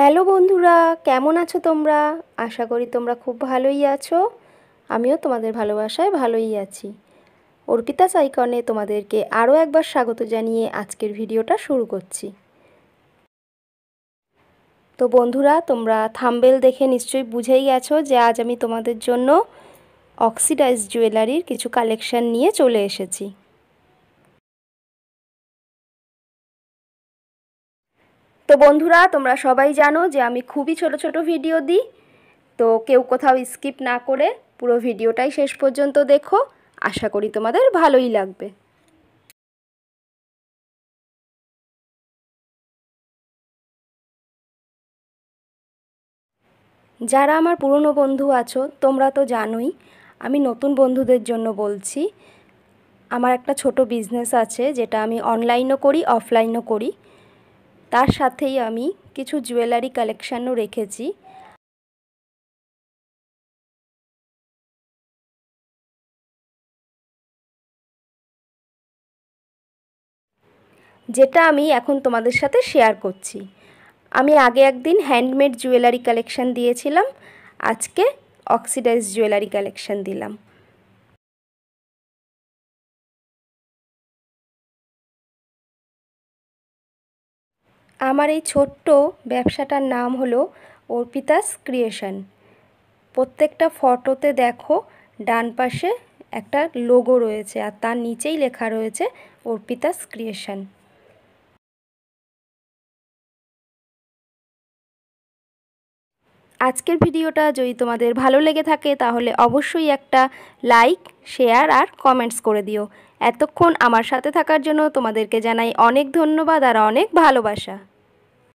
hello বন্ধুরা কেমন আছো তোমরা আশা করি তোমরা খুব ভালোই আছো আমিও তোমাদের ভালোবাসায় ভালোই আছি অর্পিতা সাইকনে তোমাদেরকে আরও একবার স্বাগত জানিয়ে আজকের ভিডিওটা শুরু করছি তো বন্ধুরা তোমরা থাম্বেল দেখে নিশ্চয়ই বুঝেই গেছো যে আজ আমি তোমাদের জন্য অক্সিডাইজ জুয়েলারির কিছু কালেকশান নিয়ে চলে এসেছি তো বন্ধুরা তোমরা সবাই জানো যে আমি খুবই ছোট ছোট ভিডিও দিই তো কেউ কোথাও স্কিপ না করে পুরো ভিডিওটাই শেষ পর্যন্ত দেখো আশা করি তোমাদের ভালোই লাগবে যারা আমার পুরনো বন্ধু আছো তোমরা তো জানোই আমি নতুন বন্ধুদের জন্য বলছি আমার একটা ছোট বিজনেস আছে যেটা আমি অনলাইনও করি অফলাইনও করি তার সাথেই আমি কিছু জুয়েলারি কালেকশানও রেখেছি যেটা আমি এখন তোমাদের সাথে শেয়ার করছি আমি আগে একদিন হ্যান্ডমেড জুয়েলারি কালেকশান দিয়েছিলাম আজকে অক্সিডাইজ জুয়েলারি কালেকশান দিলাম আমার এই ছোট্ট ব্যবসাটার নাম হলো অর্পিতাস ক্রিয়েশন প্রত্যেকটা ফটোতে দেখো ডান পাশে একটা লোগো রয়েছে আর তার নিচেই লেখা রয়েছে অর্পিতাস ক্রিয়েশন আজকের ভিডিওটা যদি তোমাদের ভালো লেগে থাকে তাহলে অবশ্যই একটা লাইক শেয়ার আর কমেন্টস করে দিও এতক্ষণ আমার সাথে থাকার জন্য তোমাদেরকে জানাই অনেক ধন্যবাদ আর অনেক ভালোবাসা